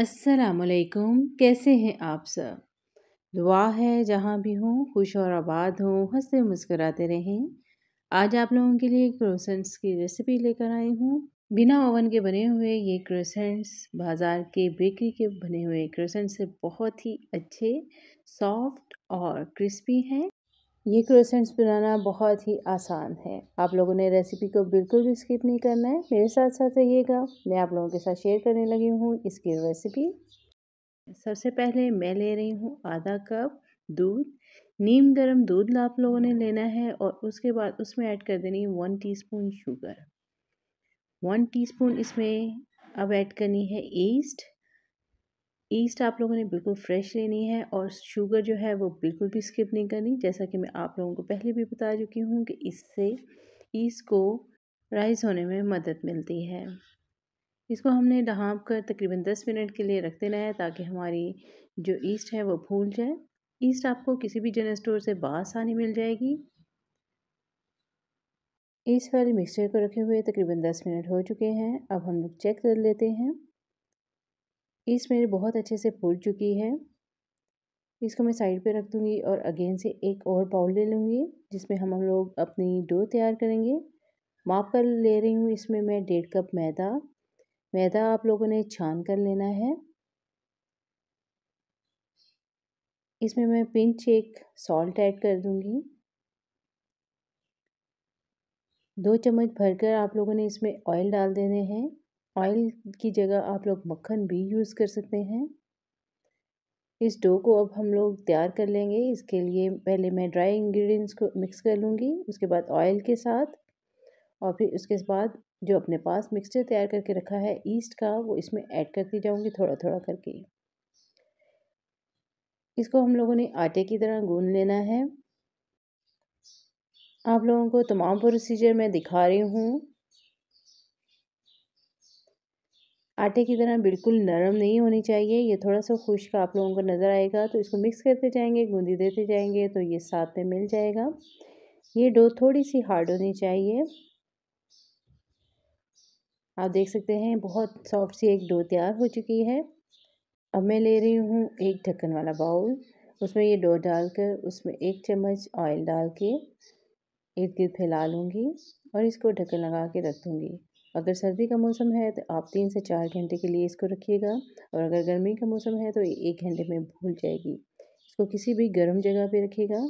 असलकुम कैसे हैं आप सब दुआ है जहाँ भी हों खुश और आबाद हों हंसते मुस्कराते रहें आज आप लोगों के लिए क्रोसेंट्स की रेसिपी लेकर आई हूँ बिना ओवन के बने हुए ये क्रोसेंट्स बाज़ार के बेकरी के बने हुए क्रोसेंट्स से बहुत ही अच्छे सॉफ्ट और क्रिस्पी हैं ये क्रोसेंट्स बनाना बहुत ही आसान है आप लोगों ने रेसिपी को बिल्कुल भी स्किप नहीं करना है मेरे साथ साथ रहिएगा मैं आप लोगों के साथ शेयर करने लगी हूँ इसकी रेसिपी सबसे पहले मैं ले रही हूँ आधा कप दूध नीम गरम दूध आप लोगों ने लेना है और उसके बाद उसमें ऐड कर देनी है one spoon sugar one spoon इसमें अब ऐड करनी है ईस्ट ईस्ट आप लोगों ने बिल्कुल फ्रेश लेनी है और शुगर जो है वो बिल्कुल भी स्किप नहीं करनी जैसा कि मैं आप लोगों को पहले भी बता चुकी हूँ कि इससे ईस्ट को राइज होने में मदद मिलती है इसको हमने ढांप कर तकरीबन दस मिनट के लिए रख देना है ताकि हमारी जो ईस्ट है वो भूल जाए ईस्ट आपको किसी भी जनरल स्टोर से बासानी मिल जाएगी ईस्ट वाले मिक्सचर को रखे हुए तकरीबन दस मिनट हो चुके हैं अब हम लोग चेक कर लेते हैं इस मेरी बहुत अच्छे से फूल चुकी है इसको मैं साइड पे रख दूँगी और अगेन से एक और बाउल ले लूँगी जिसमें हम लोग अपनी डो तैयार करेंगे माप कर ले रही हूँ इसमें मैं डेढ़ कप मैदा मैदा आप लोगों ने छान कर लेना है इसमें मैं पिंच एक सॉल्ट ऐड कर दूँगी दो चम्मच भरकर आप लोगों ने इसमें ऑयल डाल देने हैं ऑयल की जगह आप लोग मक्खन भी यूज़ कर सकते हैं इस डो को अब हम लोग तैयार कर लेंगे इसके लिए पहले मैं ड्राई इंग्रेडिएंट्स को मिक्स कर लूँगी उसके बाद ऑयल के साथ और फिर उसके बाद जो अपने पास मिक्सचर तैयार करके रखा है ईस्ट का वो इसमें ऐड करती जाऊँगी थोड़ा थोड़ा करके इसको हम लोगों ने आटे की तरह गून लेना है आप लोगों को तमाम प्रोसीजर मैं दिखा रही हूँ आटे की तरह बिल्कुल नरम नहीं होनी चाहिए ये थोड़ा सा खुश्क आप लोगों को नज़र आएगा तो इसको मिक्स करते जाएंगे गूंदी देते जाएंगे तो ये साथ में मिल जाएगा ये डो थोड़ी सी हार्ड होनी चाहिए आप देख सकते हैं बहुत सॉफ्ट सी एक डो तैयार हो चुकी है अब मैं ले रही हूँ एक ढक्कन वाला बाउल उसमें ये डो डालकर उसमें एक चम्मच ऑयल डाल के इर्द गिर्द फैला लूँगी और इसको ढक्कन लगा के रख दूँगी अगर सर्दी का मौसम है तो आप तीन से चार घंटे के लिए इसको रखिएगा और अगर गर्मी का मौसम है तो एक घंटे में भूल जाएगी इसको किसी भी गर्म जगह पे रखिएगा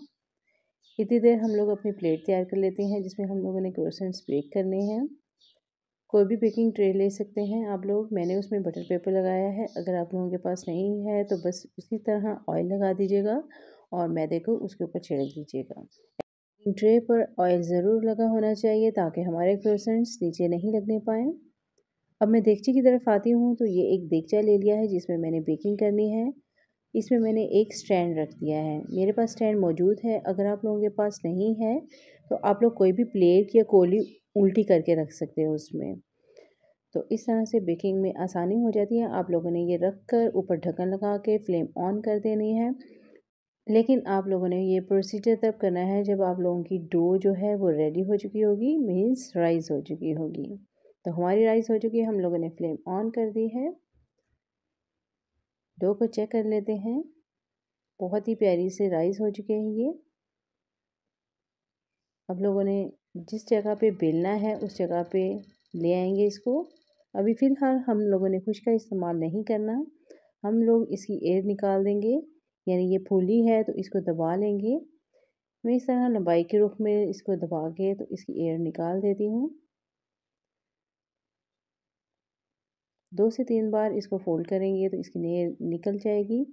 इतनी देर हम लोग अपनी प्लेट तैयार कर लेते हैं जिसमें हम लोगों ने क्रोसेंट्स बेक करने हैं कोई भी बेकिंग ट्रे ले सकते हैं आप लोग मैंने उसमें बटर पेपर लगाया है अगर आप लोगों के पास नहीं है तो बस उसी तरह ऑयल लगा दीजिएगा और मैदे को उसके ऊपर छिड़क दीजिएगा ट्रे पर ऑयल ज़रूर लगा होना चाहिए ताकि हमारे क्रोसेंट्स नीचे नहीं लगने पाएँ अब मैं देगची की तरफ आती हूँ तो ये एक देगचा ले लिया है जिसमें मैंने बेकिंग करनी है इसमें मैंने एक स्टैंड रख दिया है मेरे पास स्टैंड मौजूद है अगर आप लोगों के पास नहीं है तो आप लोग कोई भी प्लेट या कोली उल्टी करके रख सकते हो उसमें तो इस तरह से बेकिंग में आसानी हो जाती है आप लोगों ने ये रख कर ऊपर ढक्कन लगा के फ्लेम ऑन कर देनी है लेकिन आप लोगों ने ये प्रोसीजर तब करना है जब आप लोगों की डो जो है वो रेडी हो चुकी होगी मीन्स राइस हो चुकी होगी तो हमारी राइस हो चुकी है हम लोगों ने फ्लेम ऑन कर दी है डो को चेक कर लेते हैं बहुत ही प्यारी से राइस हो चुके हैं ये अब लोगों ने जिस जगह पे बेलना है उस जगह पे ले आएंगे इसको अभी फ़िलहाल हम लोगों ने खुश का इस्तेमाल नहीं करना हम लोग इसकी एयर निकाल देंगे यानी ये फूली है तो इसको दबा लेंगे मैं इस तरह लंबाई के रुख में इसको दबा के तो इसकी एयर निकाल देती हूँ दो से तीन बार इसको फोल्ड करेंगे तो इसकी एयर निकल जाएगी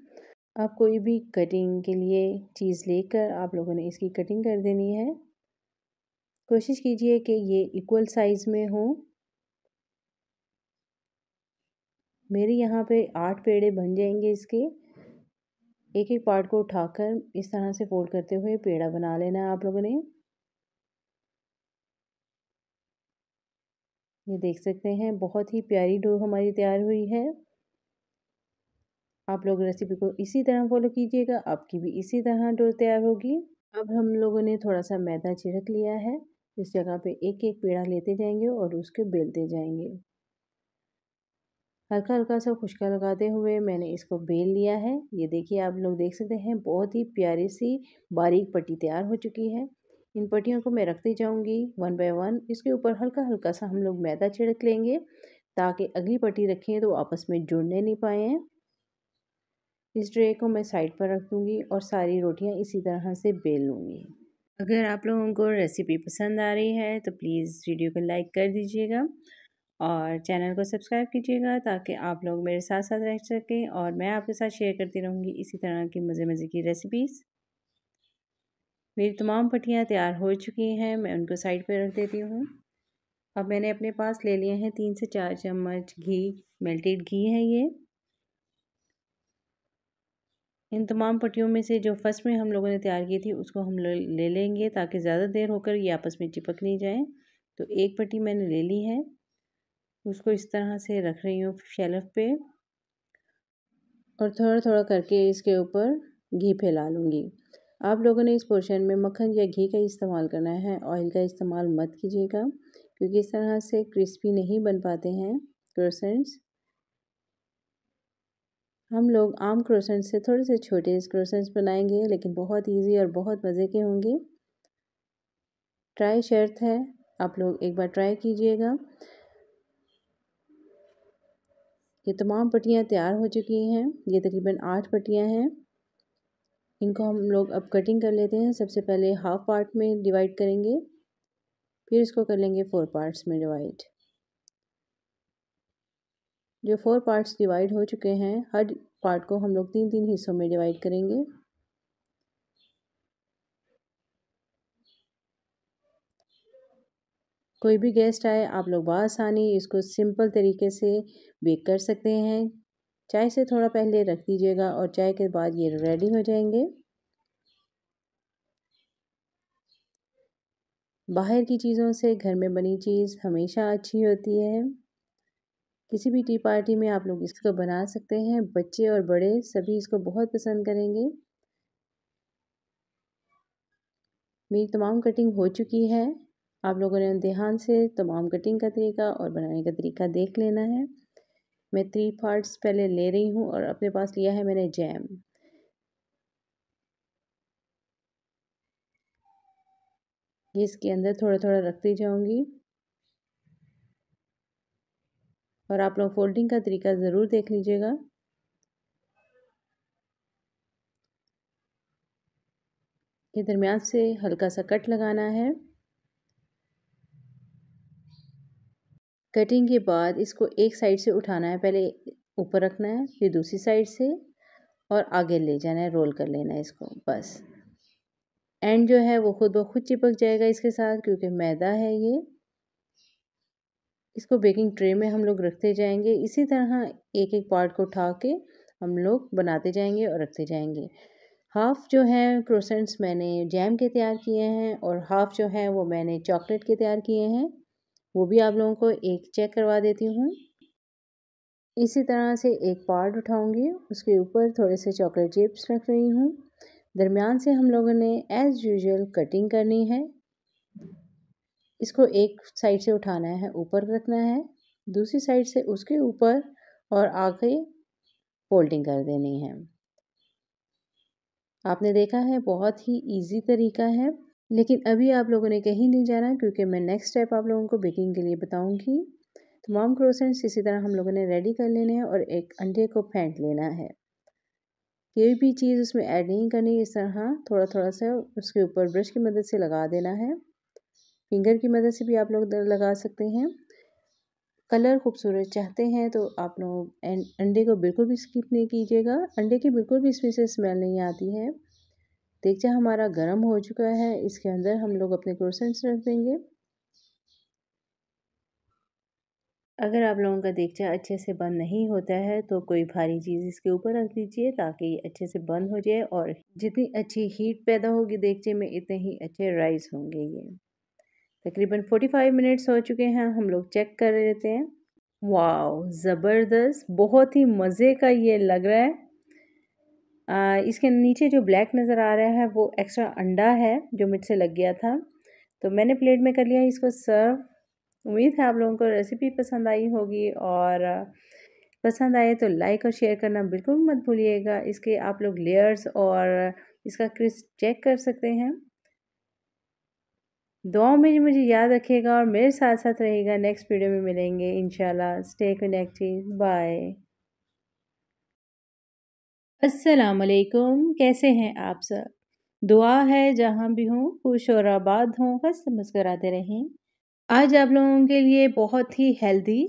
आप कोई भी कटिंग के लिए चीज़ लेकर आप लोगों ने इसकी कटिंग कर देनी है कोशिश कीजिए कि ये इक्वल साइज़ में हो मेरे यहाँ पे आठ पेड़े बन जाएंगे इसके एक एक पार्ट को उठाकर इस तरह से फोल्ड करते हुए पेड़ा बना लेना है आप लोगों ने ये देख सकते हैं बहुत ही प्यारी डो हमारी तैयार हुई है आप लोग रेसिपी को इसी तरह फॉलो कीजिएगा आपकी भी इसी तरह डो तैयार होगी अब हम लोगों ने थोड़ा सा मैदा छिड़क लिया है इस जगह पे एक एक पेड़ा लेते जाएंगे और उसके बेलते जाएंगे हल्का हल्का सा खुशका लगाते हुए मैंने इसको बेल लिया है ये देखिए आप लोग देख सकते हैं बहुत ही प्यारी सी बारीक पट्टी तैयार हो चुकी है इन पट्टियों को मैं रखती जाऊंगी वन बाय वन इसके ऊपर हल्का हल्का सा हम लोग मैदा छिड़क लेंगे ताकि अगली पट्टी रखें तो आपस में जुड़ने नहीं पाएँ इस ट्रे को मैं साइड पर रख दूँगी और सारी रोटियाँ इसी तरह से बेल लूँगी अगर आप लोगों को रेसिपी पसंद आ रही है तो प्लीज़ वीडियो को लाइक कर दीजिएगा और चैनल को सब्सक्राइब कीजिएगा ताकि आप लोग मेरे साथ साथ रह सकें और मैं आपके साथ शेयर करती रहूँगी इसी तरह की मज़े मज़े की रेसिपीज़ मेरी तमाम पट्टियाँ तैयार हो चुकी हैं मैं उनको साइड पर रख देती हूँ अब मैंने अपने पास ले लिए हैं तीन से चार चम्मच घी मेल्टेड घी है ये इन तमाम पट्टियों में से जो फर्स्ट में हम लोगों ने तैयार की थी उसको हम ले लेंगे ताकि ज़्यादा देर होकर ये आपस में चिपक नहीं जाए तो एक पट्टी मैंने ले ली है उसको इस तरह से रख रही हूँ शेल्फ पे और थोड़ा थोड़ा करके इसके ऊपर घी फैला लूँगी आप लोगों ने इस पोर्शन में मक्खन या घी का इस्तेमाल करना है ऑयल का इस्तेमाल मत कीजिएगा क्योंकि इस तरह से क्रिस्पी नहीं बन पाते हैं क्रोसेंट्स हम लोग आम क्रोसेंट्स से थोड़े से छोटे क्रोसेंट्स बनाएंगे लेकिन बहुत इजी और बहुत मज़े के होंगे ट्राई शर्त है आप लोग एक बार ट्राई कीजिएगा ये तमाम पट्टियाँ तैयार हो चुकी हैं ये तकरीबन आठ पट्टियाँ हैं इनको हम लोग अब कटिंग कर लेते हैं सबसे पहले हाफ पार्ट में डिवाइड करेंगे फिर इसको कर लेंगे फोर पार्ट्स में डिवाइड जो फोर पार्ट्स डिवाइड हो चुके हैं हर पार्ट को हम लोग तीन तीन हिस्सों में डिवाइड करेंगे कोई भी गेस्ट आए आप लोग आसानी इसको सिंपल तरीके से बेक कर सकते हैं चाय से थोड़ा पहले रख दीजिएगा और चाय के बाद ये रेडी हो जाएंगे बाहर की चीज़ों से घर में बनी चीज़ हमेशा अच्छी होती है किसी भी टी पार्टी में आप लोग इसको बना सकते हैं बच्चे और बड़े सभी इसको बहुत पसंद करेंगे मेरी तमाम कटिंग हो चुकी है आप लोगों ने ध्यान से तमाम कटिंग का तरीका और बनाने का तरीका देख लेना है मैं थ्री पार्ट्स पहले ले रही हूँ और अपने पास लिया है मैंने जैम ये इसके अंदर थोड़ा थोड़ा रखती जाऊँगी और आप लोग फोल्डिंग का तरीका ज़रूर देख लीजिएगा ये दरमियान से हल्का सा कट लगाना है कटिंग के बाद इसको एक साइड से उठाना है पहले ऊपर रखना है फिर दूसरी साइड से और आगे ले जाना है रोल कर लेना है इसको बस एंड जो है वो खुद ब खुद चिपक जाएगा इसके साथ क्योंकि मैदा है ये इसको बेकिंग ट्रे में हम लोग रखते जाएंगे इसी तरह एक एक पार्ट को उठा के हम लोग बनाते जाएंगे और रखते जाएंगे हाफ़ जो है क्रोसेंट्स मैंने जैम के तैयार किए हैं और हाफ़ जो है वो मैंने चॉकलेट के तैयार किए हैं वो भी आप लोगों को एक चेक करवा देती हूँ इसी तरह से एक पार्ट उठाऊंगी उसके ऊपर थोड़े से चॉकलेट चिप्स रख रही हूँ दरमियान से हम लोगों ने एज़ यूजल कटिंग करनी है इसको एक साइड से उठाना है ऊपर रखना है दूसरी साइड से उसके ऊपर और आगे फोल्डिंग कर देनी है आपने देखा है बहुत ही इजी तरीका है लेकिन अभी आप लोगों ने कहीं नहीं जाना क्योंकि मैं नेक्स्ट स्टेप आप लोगों को बेकिंग के लिए बताऊँगी तमाम क्रोसेंट्स इसी तरह हम लोगों ने रेडी कर लेने हैं और एक अंडे को फेंट लेना है कोई भी चीज़ उसमें ऐड नहीं करनी इस तरह थोड़ा थोड़ा सा उसके ऊपर ब्रश की मदद से लगा देना है फिंगर की मदद से भी आप लोग लगा सकते हैं कलर खूबसूरत चाहते हैं तो आप लोग अंडे को बिल्कुल भी स्किप नहीं कीजिएगा अंडे की बिल्कुल भी इसमें से स्मेल नहीं आती है देखिए हमारा गर्म हो चुका है इसके अंदर हम लोग अपने क्रोसेंट्स रख देंगे अगर आप लोगों का देखचा अच्छे से बंद नहीं होता है तो कोई भारी चीज़ इसके ऊपर रख दीजिए ताकि ये अच्छे से बंद हो जाए और जितनी अच्छी हीट पैदा होगी देखचे में इतने ही अच्छे राइस होंगे ये तकरीबन 45 मिनट्स हो चुके हैं हम लोग चेक कर लेते हैं वाह ज़बरदस्त बहुत ही मज़े का ये लग रहा है इसके नीचे जो ब्लैक नज़र आ रहा है वो एक्स्ट्रा अंडा है जो मिट से लग गया था तो मैंने प्लेट में कर लिया इसको सर्व उम्मीद है आप लोगों को रेसिपी पसंद आई होगी और पसंद आए तो लाइक और शेयर करना बिल्कुल मत भूलिएगा इसके आप लोग लेयर्स और इसका क्रिस्प चेक कर सकते हैं दुआओं में मुझे याद रखिएगा और मेरे साथ साथ रहेगा नेक्स्ट वीडियो में मिलेंगे इंशाल्लाह स्टे कनेक्टेड बाय असलकुम कैसे हैं आप सब दुआ है जहाँ भी हों खुश और आबाद हों हंस मुस्कराते रहें आज आप लोगों के लिए बहुत ही हेल्दी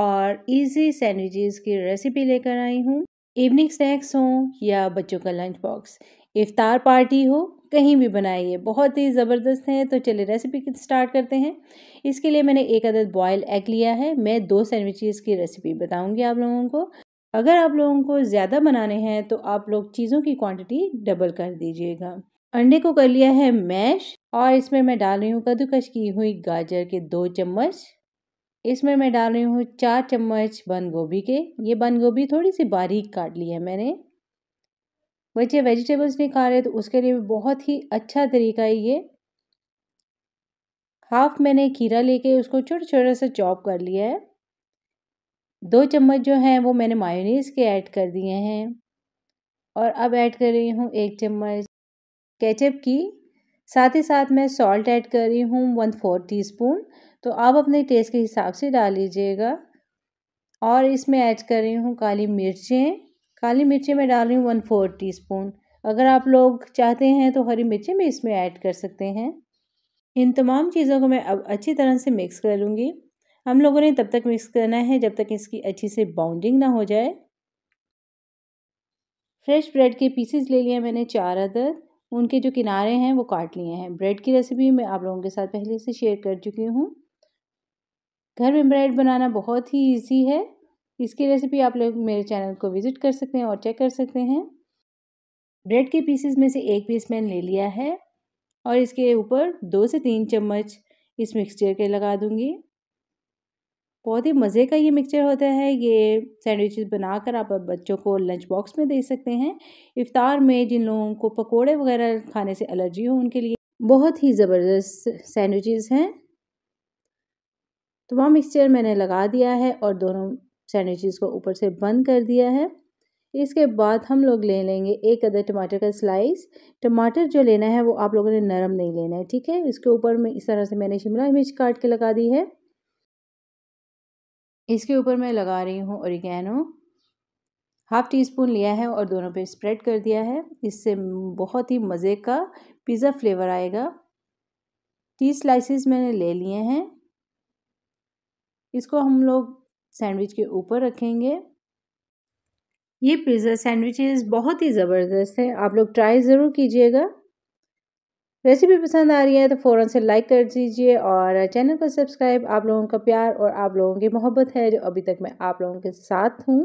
और इजी सैंडविचेस की रेसिपी लेकर आई हूँ इवनिंग स्नैक्स हों या बच्चों का लंच बॉक्स इफ्तार पार्टी हो कहीं भी बनाइए बहुत ही ज़बरदस्त है तो चलिए रेसिपी स्टार्ट करते हैं इसके लिए मैंने एक अदद बॉयल एग लिया है मैं दो सैंडविचेस की रेसिपी बताऊंगी आप लोगों को अगर आप लोगों को ज़्यादा बनाने हैं तो आप लोग चीज़ों की क्वांटिटी डबल कर दीजिएगा अंडे को कर लिया है मैश और इसमें मैं डाल रही हूँ कद्दूकश की हुई गाजर के दो चम्मच इसमें मैं डाल रही हूँ चार चम्मच बंद गोभी के ये बंद गोभी थोड़ी सी बारीक काट ली है मैंने बच्चे वेजिटेबल्स नहीं खा रहे तो उसके लिए बहुत ही अच्छा तरीका है ये हाफ मैंने खीरा लेके उसको छोटा छोटा सा चॉप कर लिया है दो चम्मच जो हैं वो मैंने मायोनीज़ के ऐड कर दिए हैं और अब ऐड कर रही हूँ एक चम्मच केचप की साथ ही साथ मैं सॉल्ट ऐड कर रही हूँ वन फोर टी स्पून तो आप अपने टेस्ट के हिसाब से डाल लीजिएगा और इसमें ऐड कर रही हूँ काली मिर्चें काली मिर्चें मैं डाल रही हूँ वन फोर टी स्पून अगर आप लोग चाहते हैं तो हरी मिर्चें भी इसमें ऐड कर सकते हैं इन तमाम चीज़ों को मैं अब अच्छी तरह से मिक्स कर लूँगी हम लोगों ने तब तक मिक्स करना है जब तक इसकी अच्छी से बाउंडिंग ना हो जाए फ्रेश ब्रेड के पीसेस ले लिए मैंने चार अदर उनके जो किनारे हैं वो काट लिए हैं ब्रेड की रेसिपी मैं आप लोगों के साथ पहले से शेयर कर चुकी हूँ घर में ब्रेड बनाना बहुत ही ईजी है इसकी रेसिपी आप लोग मेरे चैनल को विज़िट कर सकते हैं और चेक कर सकते हैं ब्रेड के पीसेस में से एक पीस मैंने ले लिया है और इसके ऊपर दो से तीन चम्मच इस मिक्सचर के लगा दूँगी बहुत ही मज़े का ये मिक्सचर होता है ये सैंडविचेस बनाकर आप बच्चों को लंच बॉक्स में दे सकते हैं इफ़ार में जिन लोगों को पकोड़े वगैरह खाने से एलर्जी हो उनके लिए बहुत ही ज़बरदस्त सैंडविचेस हैं तमाम मिक्सचर मैंने लगा दिया है और दोनों सैंडविचेस को ऊपर से बंद कर दिया है इसके बाद हम लोग ले लेंगे एक अदर टमाटर का स्लाइस टमाटर जो लेना है वो आप लोगों ने नरम नहीं लेना है ठीक है इसके ऊपर में इस तरह से मैंने शिमला मिर्च काट के लगा दी है इसके ऊपर मैं लगा रही हूँ औरिगैनो हाफ़ टी स्पून लिया है और दोनों पे स्प्रेड कर दिया है इससे बहुत ही मज़े का पिज़्ज़ा फ्लेवर आएगा टी स्लाइसेस मैंने ले लिए हैं इसको हम लोग सैंडविच के ऊपर रखेंगे ये पिज़्ज़ा सैंडविचेस बहुत ही ज़बरदस्त है आप लोग ट्राई ज़रूर कीजिएगा रेसिपी पसंद आ रही है तो फ़ौरन से लाइक कर दीजिए और चैनल को सब्सक्राइब आप लोगों का प्यार और आप लोगों की मोहब्बत है जो अभी तक मैं आप लोगों के साथ हूँ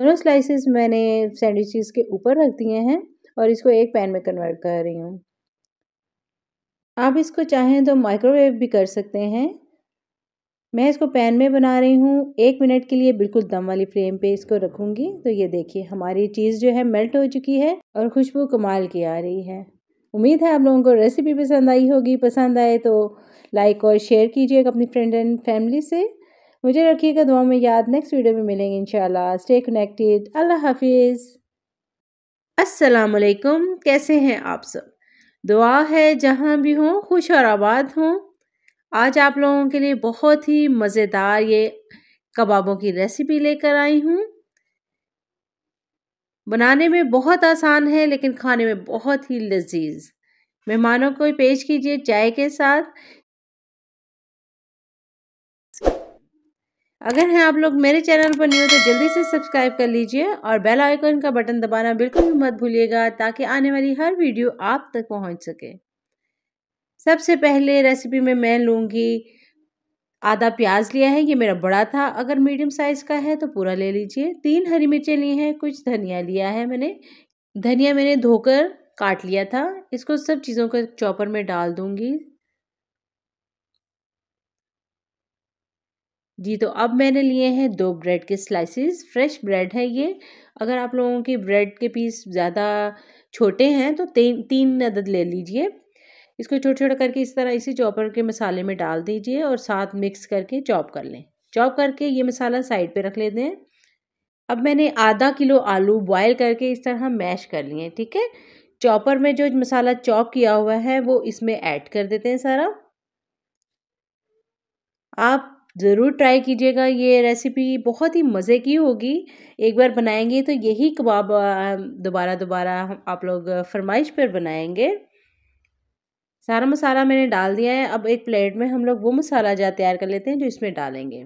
दोनों स्लाइसेस मैंने सैंडविचेस के ऊपर रख दिए हैं और इसको एक पैन में कन्वर्ट कर रही हूँ आप इसको चाहें तो माइक्रोवेव भी कर सकते हैं मैं इसको पैन में बना रही हूँ एक मिनट के लिए बिल्कुल दम वाली फ्लेम पे इसको रखूँगी तो ये देखिए हमारी चीज़ जो है मेल्ट हो चुकी है और खुशबू कमाल की आ रही है उम्मीद है आप लोगों को रेसिपी पसंद आई होगी पसंद आए तो लाइक और शेयर कीजिएगा अपनी फ्रेंड एंड फैमिली से मुझे रखिएगा दुआ में याद नेक्स्ट वीडियो में मिलेंगे इंशाल्लाह स्टे कनेक्टेड अल्लाह हाफिज़ असलकुम कैसे हैं आप सब दुआ है जहाँ भी हों खुश और आबाद हों आज आप लोगों के लिए बहुत ही मज़ेदार ये कबाबों की रेसिपी लेकर आई हूँ बनाने में बहुत आसान है लेकिन खाने में बहुत ही लजीज मेहमानों को पेश कीजिए चाय के साथ अगर हैं आप लोग मेरे चैनल पर न्यू तो जल्दी से सब्सक्राइब कर लीजिए और बेल आइकन का बटन दबाना बिल्कुल भी मत भूलिएगा ताकि आने वाली हर वीडियो आप तक पहुंच सके सबसे पहले रेसिपी में मैं लूँगी आधा प्याज लिया है ये मेरा बड़ा था अगर मीडियम साइज़ का है तो पूरा ले लीजिए तीन हरी मिर्चें ली हैं कुछ धनिया लिया है मैंने धनिया मैंने धोकर काट लिया था इसको सब चीज़ों को चॉपर में डाल दूँगी जी तो अब मैंने लिए हैं दो ब्रेड के स्लाइसेस फ्रेश ब्रेड है ये अगर आप लोगों के ब्रेड के पीस ज़्यादा छोटे हैं तो तीन तीन अदद ले लीजिए इसको छोटा छोटा करके इस तरह इसी चॉपर के मसाले में डाल दीजिए और साथ मिक्स करके चॉप कर लें चॉप करके ये मसाला साइड पे रख लेते हैं अब मैंने आधा किलो आलू बॉयल करके इस तरह मैश कर लिए ठीक है चॉपर में जो मसाला चॉप किया हुआ है वो इसमें ऐड कर देते हैं सारा आप ज़रूर ट्राई कीजिएगा ये रेसिपी बहुत ही मज़े की होगी एक बार बनाएंगे तो यही कबाब दोबारा दोबारा आप लोग फरमाइश पर बनाएंगे सारा मसाला मैंने डाल दिया है अब एक प्लेट में हम लोग वो मसाला जहाँ तैयार कर लेते हैं जो इसमें डालेंगे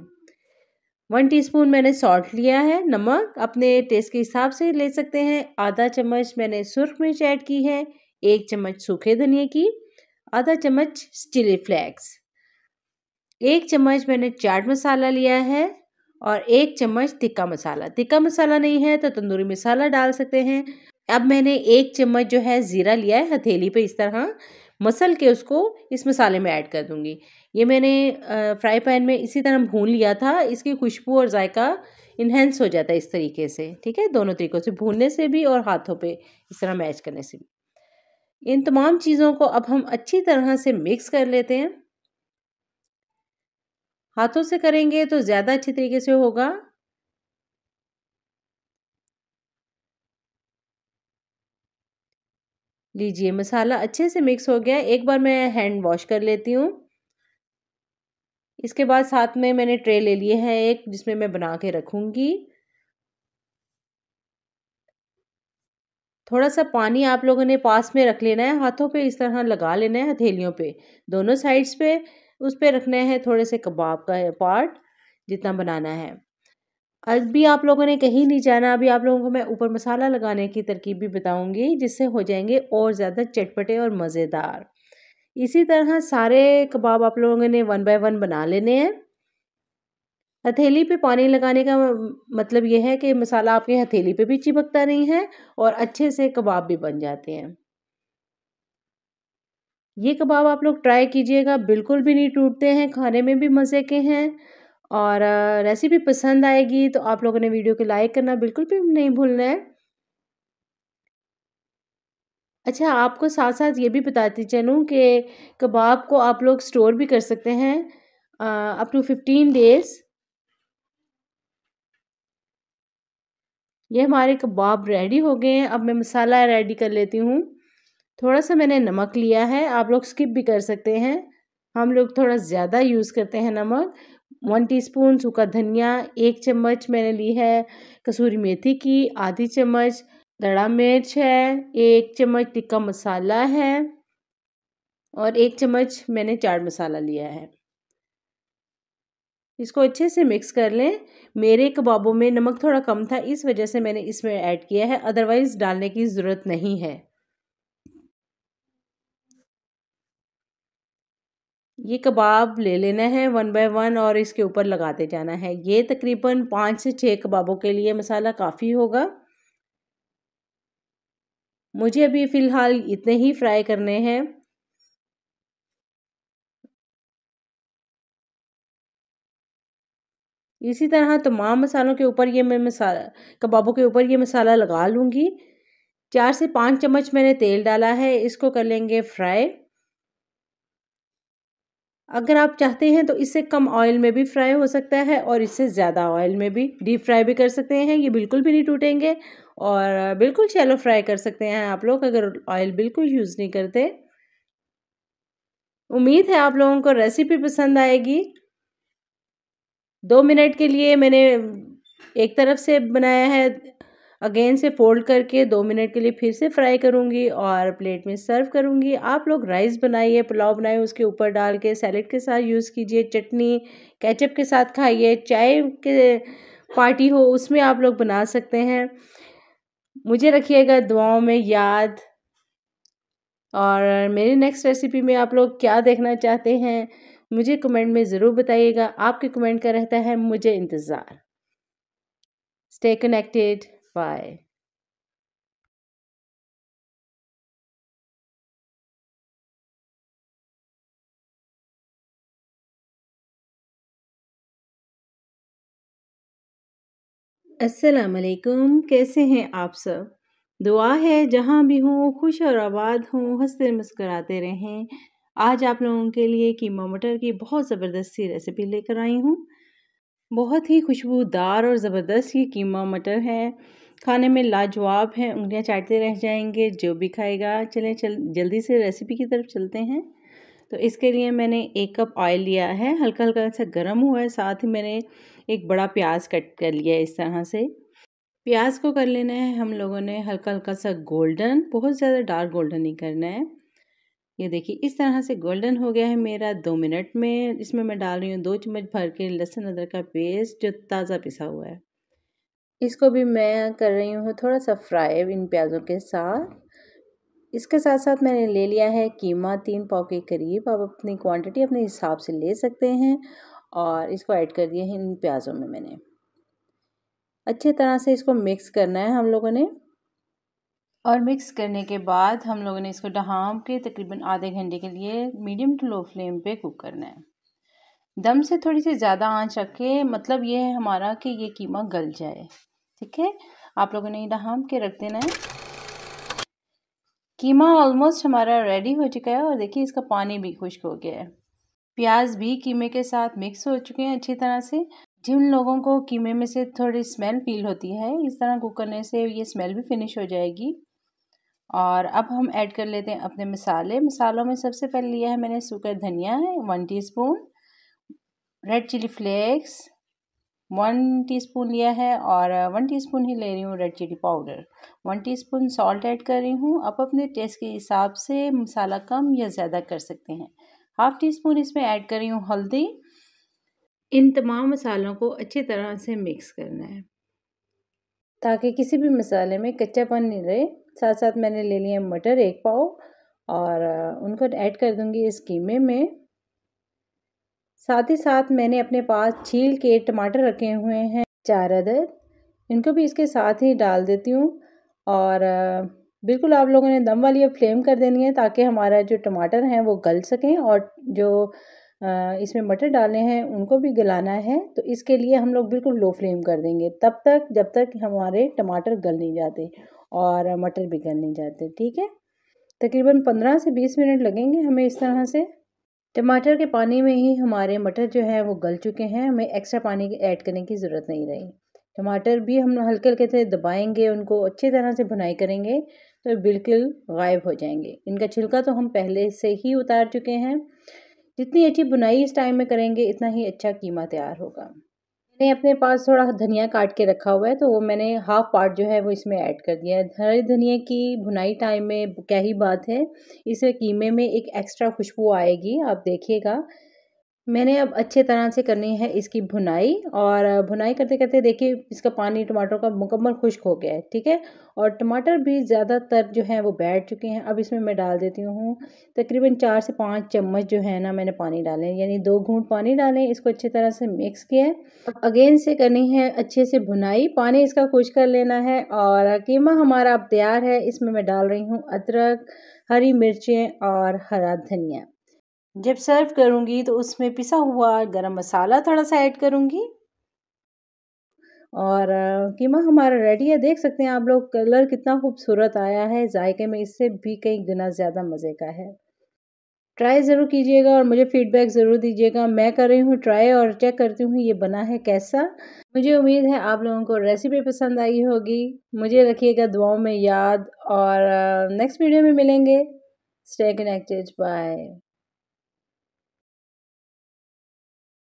वन टीस्पून मैंने सॉल्ट लिया है नमक अपने टेस्ट के हिसाब से ले सकते हैं आधा चम्मच मैंने सुरख मिर्च ऐड की है एक चम्मच सूखे धनिए की आधा चम्मच चिली फ्लेक्स एक चम्मच मैंने चाट मसाला लिया है और एक चम्मच तिक्का मसाला तिक्का मसाला नहीं है तो तंदूरी मसाला डाल सकते हैं अब मैंने एक चम्मच जो है ज़ीरा लिया है हथेली पे इस तरह मसल के उसको इस मसाले में ऐड कर दूँगी ये मैंने फ्राई पैन में इसी तरह भून लिया था इसकी खुशबू और जायका इन्हेंस हो जाता है इस तरीके से ठीक है दोनों तरीक़ों से भूनने से भी और हाथों पे इस तरह मैच करने से भी इन तमाम चीज़ों को अब हम अच्छी तरह से मिक्स कर लेते हैं हाथों से करेंगे तो ज़्यादा अच्छी तरीके से होगा लीजिए मसाला अच्छे से मिक्स हो गया है एक बार मैं हैंड वॉश कर लेती हूँ इसके बाद साथ में मैंने ट्रे ले लिए हैं एक जिसमें मैं बना के रखूँगी थोड़ा सा पानी आप लोगों ने पास में रख लेना है हाथों पे इस तरह लगा लेना है हथेलियों पे दोनों साइड्स पे उस पर रखना है थोड़े से कबाब का पार्ट जितना बनाना है अभी आप लोगों ने कहीं नहीं जाना अभी आप लोगों को मैं ऊपर मसाला लगाने की तरकीब भी बताऊंगी जिससे हो जाएंगे और ज़्यादा चटपटे और मज़ेदार इसी तरह सारे कबाब आप लोगों ने वन बाय वन बना लेने हैं हथेली पे पानी लगाने का मतलब यह है कि मसाला आपके हथेली पे भी चिपकता नहीं है और अच्छे से कबाब भी बन जाते हैं ये कबाब आप लोग ट्राई कीजिएगा बिल्कुल भी नहीं टूटते हैं खाने में भी मज़े के हैं और रेसिपी पसंद आएगी तो आप लोगों ने वीडियो को लाइक करना बिल्कुल भी नहीं भूलना है अच्छा आपको साथ साथ ये भी बताती चलूँ कि कबाब को आप लोग स्टोर भी कर सकते हैं अप टू फिफ्टीन डेज़ ये हमारे कबाब रेडी हो गए हैं अब मैं मसाला रेडी कर लेती हूँ थोड़ा सा मैंने नमक लिया है आप लोग स्किप भी कर सकते हैं हम लोग थोड़ा ज़्यादा यूज़ करते हैं नमक वन टीस्पून सूखा धनिया एक चम्मच मैंने ली है कसूरी मेथी की आधी चम्मच दड़ा मिर्च है एक चम्मच टिक्का मसाला है और एक चम्मच मैंने चाट मसाला लिया है इसको अच्छे से मिक्स कर लें मेरे कबाबों में नमक थोड़ा कम था इस वजह से मैंने इसमें ऐड किया है अदरवाइज़ डालने की ज़रूरत नहीं है ये कबाब ले लेना है वन बाय वन और इसके ऊपर लगाते जाना है ये तकरीबन पाँच से छः कबाबों के लिए मसाला काफ़ी होगा मुझे अभी फ़िलहाल इतने ही फ्राई करने हैं इसी तरह तमाम मसालों के ऊपर ये मैं मसाला कबाबों के ऊपर ये मसाला लगा लूँगी चार से पाँच चम्मच मैंने तेल डाला है इसको कर लेंगे फ्राई अगर आप चाहते हैं तो इसे कम ऑयल में भी फ्राई हो सकता है और इससे ज़्यादा ऑयल में भी डीप फ्राई भी कर सकते हैं ये बिल्कुल भी नहीं टूटेंगे और बिल्कुल शैलो फ्राई कर सकते हैं आप लोग अगर ऑयल बिल्कुल यूज़ नहीं करते उम्मीद है आप लोगों को रेसिपी पसंद आएगी दो मिनट के लिए मैंने एक तरफ से बनाया है अगेन से फोल्ड करके दो मिनट के लिए फिर से फ्राई करूँगी और प्लेट में सर्व करूँगी आप लोग राइस बनाइए पुलाव बनाइए उसके ऊपर डाल के सैलड के साथ यूज़ कीजिए चटनी कैचअप के साथ खाइए चाय के पार्टी हो उसमें आप लोग बना सकते हैं मुझे रखिएगा दुआओं में याद और मेरी नेक्स्ट रेसिपी में आप लोग क्या देखना चाहते हैं मुझे कमेंट में ज़रूर बताइएगा आपके कमेंट का रहता है मुझे इंतज़ार स्टे कनेक्टेड अस्सलाम वालेकुम कैसे हैं आप सब दुआ है जहाँ भी हों खुश और आबाद हों हंसते मुस्कराते रहें आज आप लोगों के लिए कीमा मटर की बहुत ज़बरदस्त सी रेसिपी लेकर आई हूँ बहुत ही खुशबूदार और ज़बरदस्त ये कीमा मटर है खाने में लाजवाब हैं उंगलियां चाटते रह जाएंगे जो भी खाएगा चलें चल जल्दी से रेसिपी की तरफ चलते हैं तो इसके लिए मैंने एक कप ऑयल लिया है हल्का हल्का सा गर्म हुआ है साथ ही मैंने एक बड़ा प्याज कट कर लिया है इस तरह से प्याज को कर लेना है हम लोगों ने हल्का हल्का सा गोल्डन बहुत ज़्यादा डार्क गोल्डन ही करना है ये देखिए इस तरह से गोल्डन हो गया है मेरा दो मिनट में इसमें मैं डाल रही हूँ दो चम्मच भर के लहसुन अदरक का पेस्ट जो ताज़ा पिसा हुआ है इसको भी मैं कर रही हूँ थोड़ा सा फ्राई इन प्याज़ों के साथ इसके साथ साथ मैंने ले लिया है कीमा तीन पाव के करीब आप अपनी क्वांटिटी अपने हिसाब से ले सकते हैं और इसको ऐड कर दिया है इन प्याज़ों में मैंने अच्छे तरह से इसको मिक्स करना है हम लोगों ने और मिक्स करने के बाद हम लोगों ने इसको डहाम के तकरीबन आधे घंटे के लिए मीडियम टू लो फ्लेम पे कुक करना है दम से थोड़ी सी ज़्यादा आँच रखें मतलब ये है हमारा कि ये कीमा गल जाए ठीक है आप लोगों ने नहाम के रख देना है कीमा ऑलमोस्ट हमारा रेडी हो चुका है और देखिए इसका पानी भी खुश्क हो गया है प्याज भी कीमे के साथ मिक्स हो चुके हैं अच्छी तरह से जिन लोगों को कीमे में से थोड़ी स्मेल फील होती है इस तरह कुक करने से ये स्मेल भी फिनिश हो जाएगी और अब हम ऐड कर लेते हैं अपने मसाले मसालों में सबसे पहले लिया है मैंने सूखा धनिया है one spoon red chilli flakes one teaspoon लिया है और वन uh, टीस्पून ही ले रही हूँ red chilli powder one teaspoon salt add कर रही हूँ आप अपने टेस्ट के हिसाब से मसाला कम या ज़्यादा कर सकते हैं हाफ़ टी स्पून इसमें ऐड कर रही हूँ हल्दी इन तमाम मसालों को अच्छी तरह से मिक्स करना है ताकि किसी भी मसाले में कच्चापन नहीं रहे साथ साथ मैंने ले लिया मटर एक पाव और uh, उनको ऐड कर दूँगी इस कीमे में साथ ही साथ मैंने अपने पास छील के टमाटर रखे हुए हैं चार अदर इनको भी इसके साथ ही डाल देती हूँ और बिल्कुल आप लोगों ने दम वाली फ्लेम कर देनी है ताकि हमारा जो टमाटर हैं वो गल सकें और जो इसमें मटर डाले हैं उनको भी गलाना है तो इसके लिए हम लोग बिल्कुल लो फ्लेम कर देंगे तब तक जब तक हमारे टमाटर गल नहीं जाते और मटर भी गल नहीं जाते ठीक है तकरीबन पंद्रह से बीस मिनट लगेंगे हमें इस तरह से टमाटर के पानी में ही हमारे मटर जो है वो गल चुके हैं हमें एक्स्ट्रा पानी ऐड करने की ज़रूरत नहीं रही टमाटर भी हम हल्के हल्के से दबाएंगे उनको अच्छी तरह से भुनाई करेंगे तो बिल्कुल गायब हो जाएंगे इनका छिलका तो हम पहले से ही उतार चुके हैं जितनी अच्छी बुनाई इस टाइम में करेंगे इतना ही अच्छा कीमा तैयार होगा मैंने अपने पास थोड़ा धनिया काट के रखा हुआ है तो वो मैंने हाफ़ पार्ट जो है वो इसमें ऐड कर दिया है हरे धनिया की भुनाई टाइम में क्या ही बात है इस कीमे में एक एक्स्ट्रा खुशबू आएगी आप देखिएगा मैंने अब अच्छे तरह से करनी है इसकी भुनाई और भुनाई करते करते देखिए इसका पानी टमाटर का मुकम्मल खुश्क हो गया है ठीक है और टमाटर भी ज़्यादातर जो है वो बैठ चुके हैं अब इसमें मैं डाल देती हूँ तकरीबन चार से पाँच चम्मच जो है ना मैंने पानी डालें यानी दो घूंट पानी डालें इसको अच्छी तरह से मिक्स किया है अगेन से करनी है अच्छे से भुनाई पानी इसका खुश कर लेना है और कीमा हमारा अब तैयार है इसमें मैं डाल रही हूँ अदरक हरी मिर्चें और हरा धनिया जब सर्व करूँगी तो उसमें पिसा हुआ गरम मसाला थोड़ा सा ऐड करूँगी और कीमा हमारा रेडी है देख सकते हैं आप लोग कलर कितना खूबसूरत आया है जायके में इससे भी कई गुना ज़्यादा मज़े का है ट्राई ज़रूर कीजिएगा और मुझे फ़ीडबैक ज़रूर दीजिएगा मैं कर रही हूँ ट्राई और चेक करती हूँ ये बना है कैसा मुझे उम्मीद है आप लोगों को रेसिपी पसंद आई होगी मुझे रखिएगा दुआओं में याद और नेक्स्ट वीडियो में मिलेंगे स्टे कनेक्टेड बाय